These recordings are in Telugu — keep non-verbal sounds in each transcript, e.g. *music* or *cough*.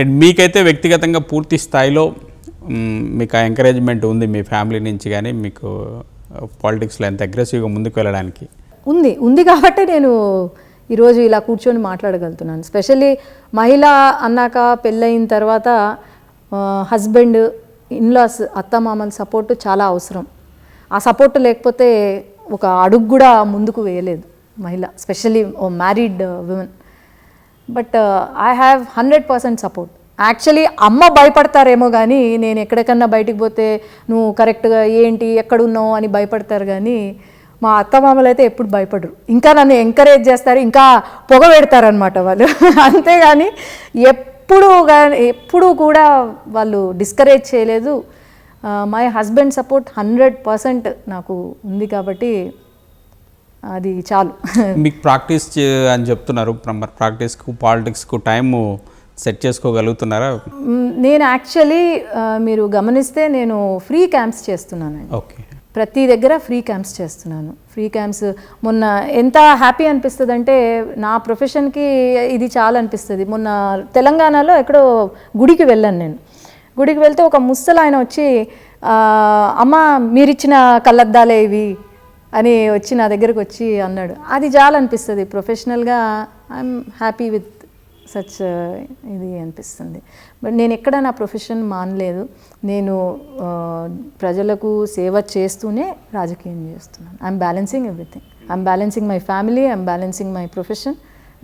అండ్ మీకైతే వ్యక్తిగతంగా పూర్తి స్థాయిలో మీకు ఆ ఎంకరేజ్మెంట్ ఉంది మీ ఫ్యామిలీ నుంచి కానీ మీకు పాలిటిక్స్లో ఎంత అగ్రెసివ్గా ముందుకు వెళ్ళడానికి ఉంది ఉంది కాబట్టి నేను ఈరోజు ఇలా కూర్చొని మాట్లాడగలుగుతున్నాను స్పెషల్లీ మహిళ అన్నాక పెళ్ళయిన తర్వాత హస్బెండ్ ఇన్లాస్ అత్తమామల సపోర్ట్ చాలా అవసరం ఆ సపోర్ట్ లేకపోతే ఒక అడుగు కూడా ముందుకు వేయలేదు మహిళ స్పెషల్లీ ఓ married women but I have hundred percent support actually అమ్మ భయపడతారేమో కానీ నేను ఎక్కడికన్నా బయటికి పోతే నువ్వు కరెక్ట్గా ఏంటి ఎక్కడున్నావు అని భయపడతారు కానీ మా అత్తమామలు అయితే ఎప్పుడు భయపడరు ఇంకా నన్ను ఎంకరేజ్ చేస్తారు ఇంకా పొగ పెడతారనమాట వాళ్ళు *laughs* అంతేగాని ఎప్పుడు కానీ ఎప్పుడు కూడా వాళ్ళు డిస్కరేజ్ చేయలేదు my husband support hundred percent నాకు ఉంది కాబట్టి అది చాలు *laughs* మీకు ప్రాక్టీస్ అని చెప్తున్నారు ప్రాక్టీస్కు పాలిటిక్స్కు టైము సెట్ చేసుకోగలుగుతున్నారా నేను యాక్చువల్లీ మీరు గమనిస్తే నేను ఫ్రీ క్యాంప్స్ చేస్తున్నానండి ఓకే ప్రతి దగ్గర ఫ్రీ క్యాంప్స్ చేస్తున్నాను ఫ్రీ క్యాంప్స్ మొన్న ఎంత హ్యాపీ అనిపిస్తుంది అంటే నా ప్రొఫెషన్కి ఇది చాలా అనిపిస్తుంది మొన్న తెలంగాణలో ఎక్కడో గుడికి వెళ్ళాను నేను గుడికి వెళ్తే ఒక ముసలాయన వచ్చి అమ్మ మీరిచ్చిన కళ్ళద్దాలే ఇవి అని వచ్చి నా దగ్గరకు వచ్చి అన్నాడు అది అనిపిస్తుంది ప్రొఫెషనల్గా I'm happy with such uh, ఇది అనిపిస్తుంది బట్ నేను ఎక్కడ నా ప్రొఫెషన్ మానలేదు నేను uh, ప్రజలకు సేవ చేస్తూనే రాజకీయం చేస్తున్నాను I'm balancing everything I'm balancing my family I'm balancing my profession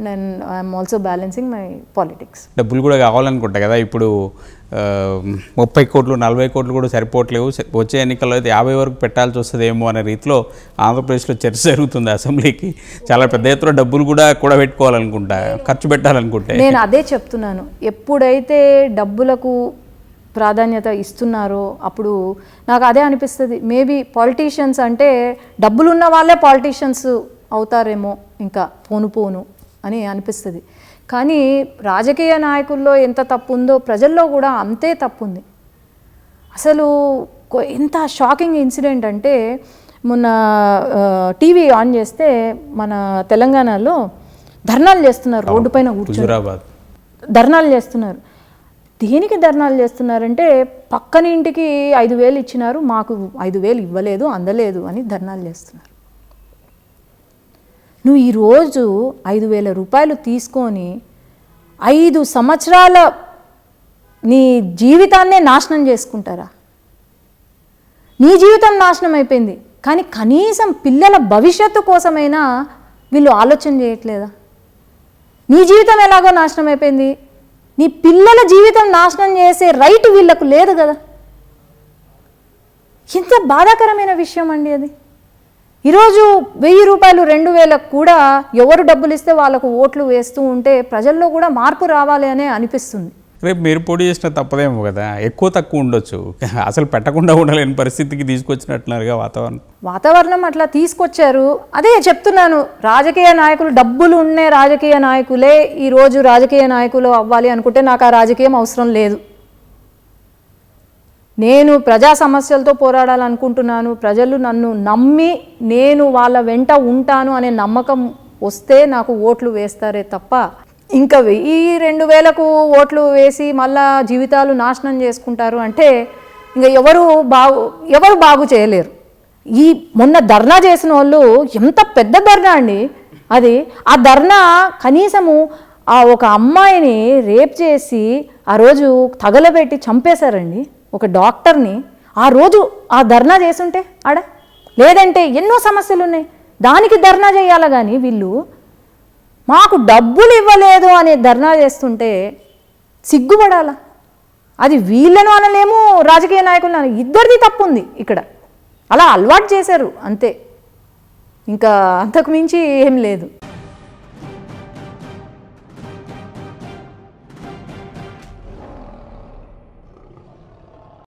నేను I'm also balancing my politics డబ్బులు కూడా కావాలనుకుంటా కదా ఇప్పుడు ముప్పై కోట్లు నలభై కోట్లు కూడా సరిపోవట్లేవు వచ్చే ఎన్నికల్లో అయితే యాభై వరకు పెట్టాల్సి వస్తుందేమో అనే రీతిలో ఆంధ్రప్రదేశ్లో చర్చ జరుగుతుంది అసెంబ్లీకి చాలా పెద్ద ఎత్తులో డబ్బులు కూడా కూడా పెట్టుకోవాలనుకుంటా ఖర్చు పెట్టాలనుకుంటే నేను అదే చెప్తున్నాను ఎప్పుడైతే డబ్బులకు ప్రాధాన్యత ఇస్తున్నారో అప్పుడు నాకు అదే అనిపిస్తుంది మేబీ పాలిటీషియన్స్ అంటే డబ్బులు ఉన్న వాళ్ళే పాలిటీషియన్స్ అవుతారేమో ఇంకా పోను పోను అని అనిపిస్తుంది కానీ రాజకీయ నాయకుల్లో ఎంత తప్పు ఉందో ప్రజల్లో కూడా అంతే తప్పు ఉంది అసలు ఎంత షాకింగ్ ఇన్సిడెంట్ అంటే మొన్న టీవీ ఆన్ చేస్తే మన తెలంగాణలో ధర్నాలు చేస్తున్నారు పైన కూర్చుని ధర్నాలు చేస్తున్నారు దేనికి ధర్నాలు చేస్తున్నారంటే పక్కన ఇంటికి ఐదు వేలు ఇచ్చినారు మాకు ఐదు వేలు ఇవ్వలేదు అందలేదు అని ధర్నాలు చేస్తున్నారు నువ్వు ఈరోజు ఐదు వేల రూపాయలు తీసుకొని ఐదు సంవత్సరాల నీ జీవితాన్నే నాశనం చేసుకుంటారా నీ జీవితం నాశనం అయిపోయింది కానీ కనీసం పిల్లల భవిష్యత్తు కోసమైనా వీళ్ళు ఆలోచన చేయట్లేదా నీ జీవితం ఎలాగో నాశనం అయిపోయింది నీ పిల్లల జీవితం నాశనం చేసే రైట్ వీళ్ళకు లేదు కదా ఎంత బాధాకరమైన విషయం అండి అది ఈరోజు వెయ్యి రూపాయలు రెండు వేలకు కూడా ఎవరు డబ్బులు ఇస్తే వాళ్ళకు ఓట్లు వేస్తూ ఉంటే ప్రజల్లో కూడా మార్పు రావాలి అనే అనిపిస్తుంది రేపు మీరు పోటీ చేసిన తప్పదేమో కదా ఎక్కువ తక్కువ ఉండొచ్చు అసలు పెట్టకుండా ఉండలేని పరిస్థితికి తీసుకొచ్చినట్లుగా వాతావరణం వాతావరణం అట్లా తీసుకొచ్చారు అదే చెప్తున్నాను రాజకీయ నాయకులు డబ్బులు ఉండే రాజకీయ నాయకులే ఈరోజు రాజకీయ నాయకులు అవ్వాలి అనుకుంటే నాకు ఆ రాజకీయం అవసరం లేదు నేను ప్రజా సమస్యలతో పోరాడాలనుకుంటున్నాను ప్రజలు నన్ను నమ్మి నేను వాళ్ళ వెంట ఉంటాను అనే నమ్మకం వస్తే నాకు ఓట్లు వేస్తారే తప్ప ఇంకా ఈ రెండు వేలకు ఓట్లు వేసి మళ్ళా జీవితాలు నాశనం చేసుకుంటారు అంటే ఇంకా ఎవరు బాగు ఎవరు బాగు చేయలేరు ఈ మొన్న ధర్నా చేసిన వాళ్ళు ఎంత పెద్ద ధర్నా అండి అది ఆ ధర్నా కనీసము ఆ ఒక అమ్మాయిని రేప్ చేసి ఆ రోజు తగలబెట్టి చంపేశారండి ఒక డాక్టర్ని ఆ రోజు ఆ ధర్నా చేసుంటే ఆడ లేదంటే ఎన్నో సమస్యలు ఉన్నాయి దానికి ధర్నా చేయాలి కానీ వీళ్ళు మాకు డబ్బులు ఇవ్వలేదు అనే ధర్నా చేస్తుంటే సిగ్గుపడాలా అది వీళ్ళను అనలేము రాజకీయ నాయకులను ఇద్దరిది తప్పు ఉంది ఇక్కడ అలా అలవాటు చేశారు అంతే ఇంకా అంతకు మించి ఏం లేదు